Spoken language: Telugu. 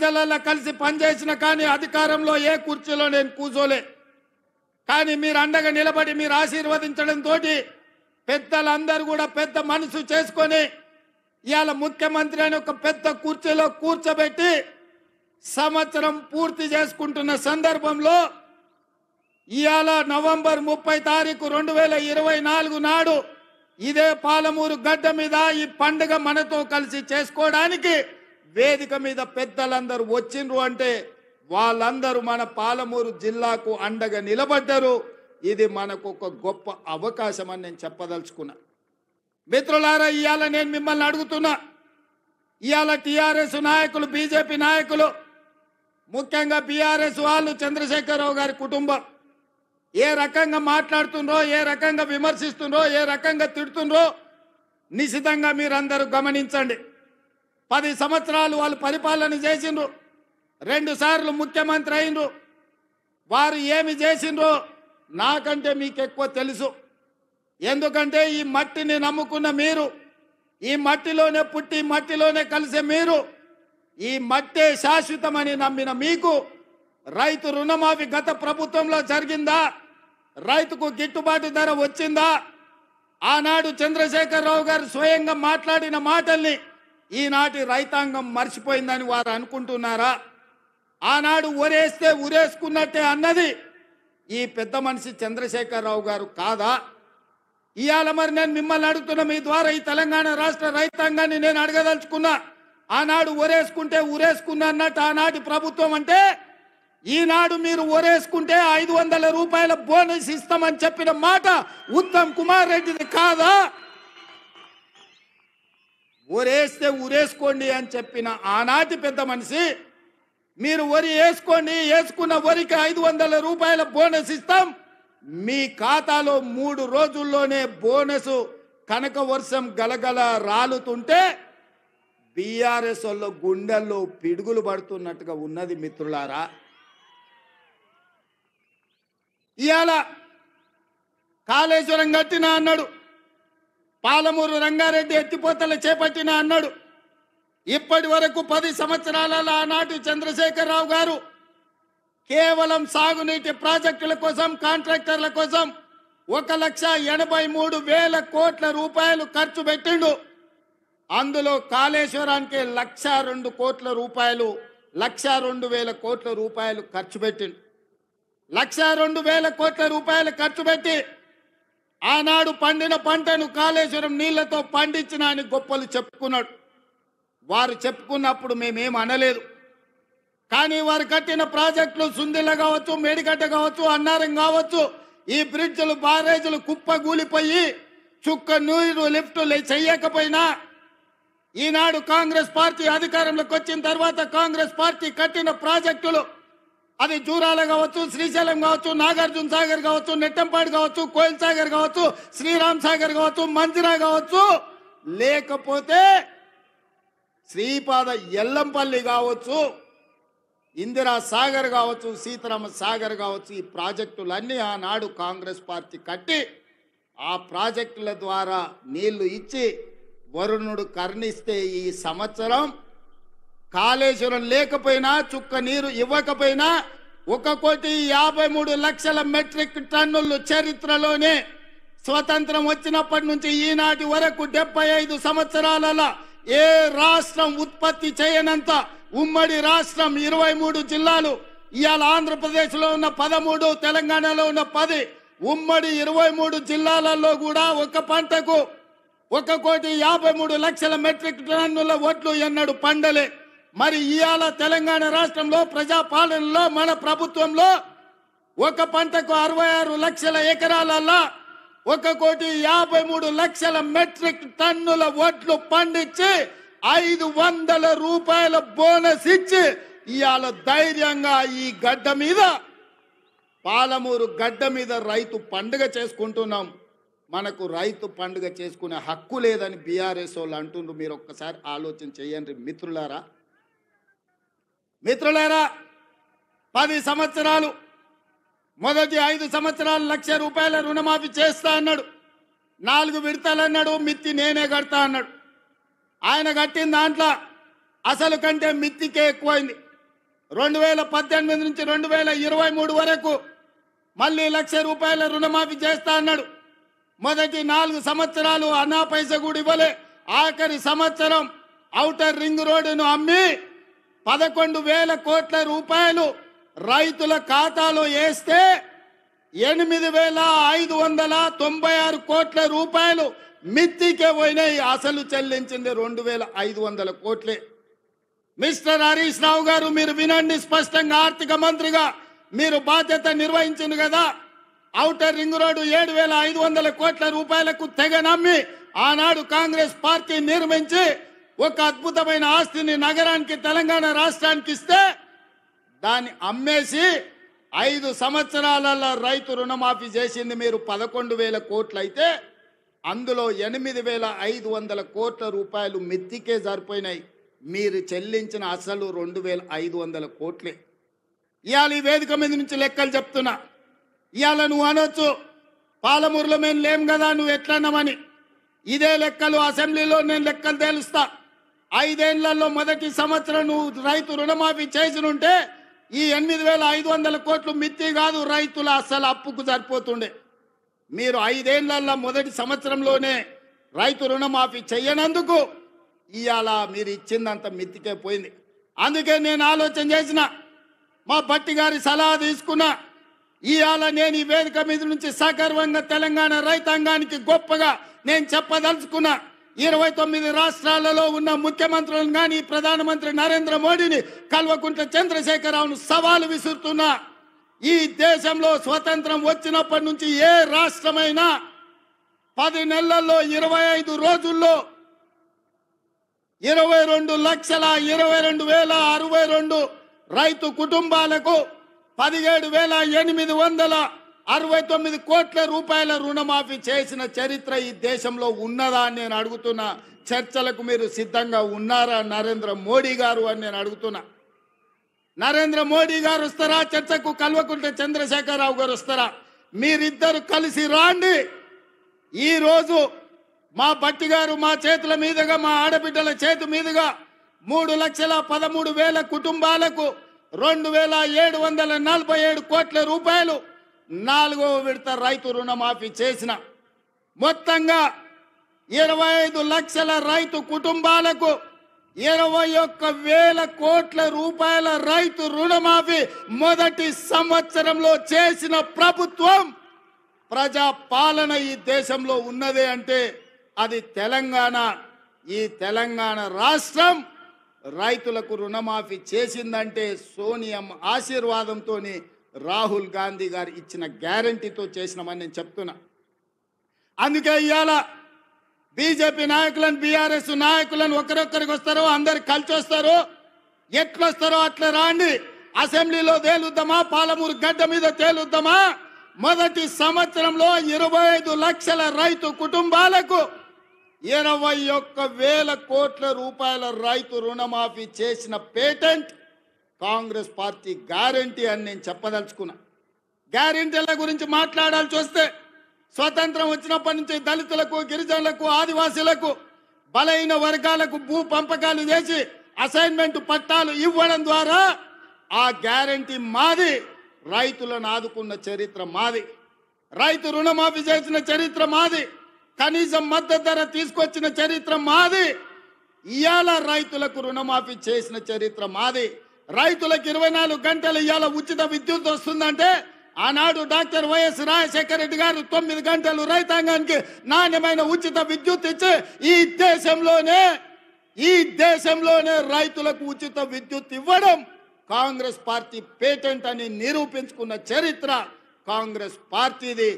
ప్రజలలో కలిసి పనిచేసిన కానీ అధికారంలో ఏ కుర్చీలో నేను కూర్చోలే కానీ మీరు అండగా నిలబడి మీరు ఆశీర్వదించడం తోటి పెద్దలందరూ కూడా పెద్ద మనసు చేసుకొని ఇవాళ ముఖ్యమంత్రి అని ఒక పెద్ద కుర్చీలో కూర్చోబెట్టి సంవత్సరం పూర్తి చేసుకుంటున్న సందర్భంలో ఇవాళ నవంబర్ ముప్పై తారీఖు రెండు వేల ఇరవై నాలుగు నాడు ఇదే పాలమూరు గడ్డ మీద ఈ పండుగ మనతో కలిసి చేసుకోవడానికి వేదిక మీద పెద్దలందరూ వచ్చిండ్రు అంటే వాళ్ళందరూ మన పాలమూరు జిల్లాకు అండగా నిలబడ్డారు ఇది మనకు ఒక గొప్ప అవకాశం అని నేను చెప్పదలుచుకున్నా మిత్రులారా ఇవాళ నేను మిమ్మల్ని అడుగుతున్నా ఇవాళ టీఆర్ఎస్ నాయకులు బీజేపీ నాయకులు ముఖ్యంగా బీఆర్ఎస్ వాళ్ళు చంద్రశేఖరరావు గారి కుటుంబం ఏ రకంగా మాట్లాడుతుండ్రో ఏ రకంగా విమర్శిస్తుండ్రో ఏ రకంగా తిడుతుండ్రో నిశితంగా మీరందరూ గమనించండి పది సంవత్సరాలు వాళ్ళు పరిపాలన చేసిండ్రు రెండు సార్లు ముఖ్యమంత్రి అయిండ్రు వారు ఏమి చేసిండ్రు నాకంటే మీకు ఎక్కువ తెలుసు ఎందుకంటే ఈ మట్టిని నమ్ముకున్న మీరు ఈ మట్టిలోనే పుట్టి మట్టిలోనే కలిసే మీరు ఈ మట్టే శాశ్వతమని నమ్మిన మీకు రైతు రుణమాఫీ గత ప్రభుత్వంలో జరిగిందా రైతుకు గిట్టుబాటు ధర వచ్చిందా ఆనాడు చంద్రశేఖరరావు గారు స్వయంగా మాట్లాడిన మాటల్ని ఈనాటి రైతాంగం మర్చిపోయిందని వారు అనుకుంటున్నారా ఆనాడు ఊరేస్తే ఊరేసుకున్నట్టే అన్నది ఈ పెద్ద మనిషి చంద్రశేఖరరావు గారు కాదా ఇవాళ మరి నేను మిమ్మల్ని అడుగుతున్న మీ ద్వారా ఈ తెలంగాణ రాష్ట్ర రైతాంగాన్ని నేను అడగదలుచుకున్నా ఆనాడు ఒరేసుకుంటే ఊరేసుకున్నా అన్నట్టు ఆనాటి ప్రభుత్వం అంటే ఈనాడు మీరు ఒరేసుకుంటే ఐదు వందల రూపాయల బోనస్ ఇస్తామని చెప్పిన మాట ఉత్తమ్ కుమార్ రెడ్డిది కాదా ఒరేస్తే ఊరేసుకోండి అని చెప్పిన ఆనాటి పెద్ద మనిషి మీరు వరి వేసుకోండి వేసుకున్న వరికి ఐదు వందల రూపాయల బోనస్ ఇస్తాం మీ ఖాతాలో మూడు రోజుల్లోనే బోనస్ కనక వర్షం గలగల రాలుతుంటే బీఆర్ఎస్ వాళ్ళ గుండెల్లో పిడుగులు పడుతున్నట్టుగా ఉన్నది మిత్రులారా ఇవాళ కాళేశ్వరం కట్టినా అన్నాడు పాలమూరు రంగారెడ్డి ఎత్తిపోతలు చేపట్టిన అన్నాడు ఇప్పటి వరకు పది సంవత్సరాలలో ఆనాటి చంద్రశేఖరరావు గారు కేవలం సాగునీటి ప్రాజెక్టుల కోసం కాంట్రాక్టర్ల కోసం ఒక లక్ష ఎనభై మూడు వేల కోట్ల రూపాయలు ఖర్చు పెట్టిండు అందులో కాళేశ్వరానికి లక్ష రెండు కోట్ల రూపాయలు లక్ష రెండు వేల కోట్ల రూపాయలు ఖర్చు పెట్టిండు లక్ష రెండు వేల కోట్ల రూపాయలు ఖర్చు పెట్టి ఆనాడు పండిన పంటను కాళేశ్వరం నీళ్లతో పండించిన అని గొప్పలు చెప్పుకున్నాడు వారు చెప్పుకున్నప్పుడు మేమేం అనలేదు కానీ వారు కట్టిన ప్రాజెక్టులు సుందిల్ల కావచ్చు మేడిగడ్డ కావచ్చు అన్నారం కావచ్చు ఈ బ్రిడ్జ్లు బారేజులు కుప్పగూలిపోయి చుక్క నూరు లిఫ్ట్ చెయ్యకపోయినా ఈనాడు కాంగ్రెస్ పార్టీ అధికారంలోకి వచ్చిన తర్వాత కాంగ్రెస్ పార్టీ కట్టిన ప్రాజెక్టులు అది జూరాల కావచ్చు శ్రీశైలం కావచ్చు నాగార్జున సాగర్ కావచ్చు నెట్టంపాడు కావచ్చు కోయిల్ సాగర్ కావచ్చు శ్రీరామ్ సాగర్ కావచ్చు మంజిరా కావచ్చు లేకపోతే శ్రీపాద ఎల్లంపల్లి కావచ్చు ఇందిరా సాగర్ కావచ్చు సీతారామ సాగర్ కావచ్చు ఈ ప్రాజెక్టులన్నీ ఆనాడు కాంగ్రెస్ పార్టీ కట్టి ఆ ప్రాజెక్టుల ద్వారా నీళ్లు ఇచ్చి వరుణుడు కర్ణిస్తే ఈ సంవత్సరం కాళేశ్వరం లేకపోయినా చుక్క నీరు ఇవ్వకపోయినా ఒక కోటి యాభై మూడు లక్షల మెట్రిక్ టన్నులు చరిత్రలోనే స్వతంత్రం వచ్చినప్పటి నుంచి ఈనాటి వరకు డెబ్బై ఐదు సంవత్సరాలలో ఏ రాష్ట్రం ఉత్పత్తి చేయనంత ఉమ్మడి రాష్ట్రం ఇరవై మూడు జిల్లాలు ఇవాళ ఆంధ్రప్రదేశ్లో ఉన్న పదమూడు తెలంగాణలో ఉన్న పది ఉమ్మడి ఇరవై మూడు జిల్లాలలో కూడా ఒక పంటకు ఒక కోటి యాభై మూడు లక్షల మెట్రిక్ టన్నుల ఓట్లు ఎన్నడు పండలే మరి ఇవాళ తెలంగాణ రాష్ట్రంలో ప్రజాపాలనలో మన ప్రభుత్వంలో ఒక పంటకు అరవై ఆరు లక్షల ఎకరాలల్లా ఒక కోటి యాభై మూడు లక్షల మెట్రిక్ టన్నుల వడ్లు పండించి ఐదు వందల రూపాయల బోనస్ ఇచ్చి ఇవాళ ధైర్యంగా ఈ గడ్డ మీద పాలమూరు గడ్డ మీద రైతు పండుగ చేసుకుంటున్నాం మనకు రైతు పండుగ చేసుకునే హక్కు లేదని బీఆర్ఎస్ వాళ్ళు అంటుండ్రు మీరు ఒక్కసారి ఆలోచన చేయండి మిత్రులారా మిత్రులారా పది సంవత్సరాలు మొదటి ఐదు సంవత్సరాలు లక్ష రూపాయల రుణమాఫీ చేస్తా అన్నాడు నాలుగు విడతలు అన్నాడు మిత్తి నేనే కడతా అన్నాడు ఆయన కట్టిన దాంట్లో అసలు కంటే మిత్తికే ఎక్కువైంది రెండు వేల పద్దెనిమిది నుంచి రెండు వేల ఇరవై మూడు వరకు మళ్ళీ లక్ష రూపాయల రుణమాఫీ చేస్తా అన్నాడు మొదటి నాలుగు సంవత్సరాలు అనాపైస పైస కూడా ఇవ్వలే ఆఖరి సంవత్సరం అవుటర్ రింగ్ రోడ్డును అమ్మి పదకొండు వేల కోట్ల రూపాయలు రైతుల ఖాతాలో వేస్తే ఎనిమిది వేల ఐదు వందల తొంభై ఆరు కోట్ల రూపాయలు మిత్తికే పోయినాయి అసలు చెల్లించింది రెండు వేల ఐదు వందల కోట్లే మిస్టర్ హరీష్ రావు గారు మీరు వినండి స్పష్టంగా ఆర్థిక మంత్రిగా మీరు బాధ్యత నిర్వహించింది కదా ఔటర్ రింగ్ రోడ్డు ఏడు వేల ఐదు వందల కోట్ల రూపాయలకు తెగ నమ్మి ఆనాడు కాంగ్రెస్ పార్టీ నిర్మించి ఒక అద్భుతమైన ఆస్తిని నగరానికి తెలంగాణ రాష్ట్రానికి ఇస్తే దాన్ని అమ్మేసి ఐదు సంవత్సరాలలో రైతు రుణమాఫీ చేసింది మీరు పదకొండు వేల కోట్లు అయితే అందులో ఎనిమిది వేల ఐదు వందల కోట్ల రూపాయలు మిత్తికే సరిపోయినాయి మీరు చెల్లించిన అసలు రెండు వేల ఐదు వందల కోట్లే ఇవాళ ఈ వేదిక మీద నుంచి లెక్కలు చెప్తున్నా ఇవాళ నువ్వు అనొచ్చు పాలమూరులో మేము లేం కదా నువ్వు ఎట్లన్నామని ఇదే లెక్కలు అసెంబ్లీలో నేను లెక్కలు తేలుస్తా ఐదేళ్లలో మొదటి సంవత్సరం నువ్వు రైతు రుణమాఫీ ఉంటే ఈ ఎనిమిది వేల ఐదు వందల కోట్లు మిత్తి కాదు రైతుల అసలు అప్పుకు సరిపోతుండే మీరు ఐదేళ్లలో మొదటి సంవత్సరంలోనే రైతు రుణమాఫీ చేయనందుకు ఇవాళ మీరు ఇచ్చిందంత మిత్తికే పోయింది అందుకే నేను ఆలోచన చేసిన మా భట్టి గారి సలహా తీసుకున్నా ఇవాళ నేను ఈ వేదిక మీద నుంచి సగర్వంగా తెలంగాణ రైతాంగానికి గొప్పగా నేను చెప్పదలుచుకున్నా ఇరవై తొమ్మిది రాష్ట్రాలలో ఉన్న ముఖ్యమంత్రులను కానీ ప్రధానమంత్రి నరేంద్ర మోడీని కల్వకుంట్ల చంద్రశేఖరరావును సవాలు విసురుతున్నా ఈ దేశంలో స్వతంత్రం వచ్చినప్పటి నుంచి ఏ రాష్ట్రమైనా పది నెలల్లో ఇరవై ఐదు రోజుల్లో ఇరవై రెండు లక్షల ఇరవై రెండు వేల అరవై రెండు రైతు కుటుంబాలకు పదిహేడు వేల ఎనిమిది వందల అరవై తొమ్మిది కోట్ల రూపాయల రుణమాఫీ చేసిన చరిత్ర ఈ దేశంలో ఉన్నదా అని నేను అడుగుతున్నా చర్చలకు మీరు సిద్ధంగా ఉన్నారా నరేంద్ర మోడీ గారు అని నేను అడుగుతున్నా నరేంద్ర మోడీ గారు వస్తారా చర్చకు కలవకుంటే చంద్రశేఖరరావు గారు వస్తారా మీరిద్దరు కలిసి రాండి ఈరోజు మా భట్టి గారు మా చేతుల మీదుగా మా ఆడబిడ్డల చేతి మీదుగా మూడు లక్షల పదమూడు వేల కుటుంబాలకు రెండు వేల ఏడు వందల నలభై ఏడు కోట్ల రూపాయలు నాలుగవ విడత రైతు రుణమాఫీ చేసిన మొత్తంగా ఇరవై ఐదు లక్షల రైతు కుటుంబాలకు ఇరవై ఒక్క వేల కోట్ల రూపాయల రైతు రుణమాఫీ మొదటి సంవత్సరంలో చేసిన ప్రభుత్వం ప్రజా పాలన ఈ దేశంలో ఉన్నదే అంటే అది తెలంగాణ ఈ తెలంగాణ రాష్ట్రం రైతులకు రుణమాఫీ చేసిందంటే సోనియం ఆశీర్వాదంతో రాహుల్ గాంధీ గారు ఇచ్చిన గ్యారంటీతో చేసినామని నేను చెప్తున్నా అందుకే ఇవాళ బీజేపీ నాయకులను బీఆర్ఎస్ నాయకులను ఒకరొక్కరికి వస్తారో అందరు కలిసి వస్తారు ఎట్లొస్తారో అట్లా రాండి అసెంబ్లీలో తేలుద్దామా పాలమూరు గడ్డ మీద తేలుద్దామా మొదటి సంవత్సరంలో ఇరవై ఐదు లక్షల రైతు కుటుంబాలకు ఇరవై ఒక్క వేల కోట్ల రూపాయల రైతు రుణమాఫీ చేసిన పేటెంట్ కాంగ్రెస్ పార్టీ గ్యారంటీ అని నేను చెప్పదలుచుకున్నా గ్యారంటీల గురించి మాట్లాడాల్సి వస్తే స్వతంత్రం వచ్చినప్పటి నుంచి దళితులకు గిరిజనులకు ఆదివాసీలకు బలైన వర్గాలకు భూ పంపకాలు చేసి అసైన్మెంట్ పట్టాలు ఇవ్వడం ద్వారా ఆ గ్యారంటీ మాది రైతులను ఆదుకున్న చరిత్ర మాది రైతు రుణమాఫీ చేసిన చరిత్ర మాది కనీసం మద్దతు ధర తీసుకొచ్చిన చరిత్ర మాది ఇవాళ రైతులకు రుణమాఫీ చేసిన చరిత్ర మాది రైతులకు ఇరవై నాలుగు గంటలు ఇవాళ ఉచిత విద్యుత్ వస్తుందంటే ఆనాడు డాక్టర్ వైఎస్ రాజశేఖర రెడ్డి గారు తొమ్మిది గంటలు రైతాంగానికి నాణ్యమైన ఉచిత విద్యుత్ ఇచ్చి ఈ దేశంలోనే ఈ దేశంలోనే రైతులకు ఉచిత విద్యుత్ ఇవ్వడం కాంగ్రెస్ పార్టీ పేటెంట్ అని నిరూపించుకున్న చరిత్ర కాంగ్రెస్ పార్టీది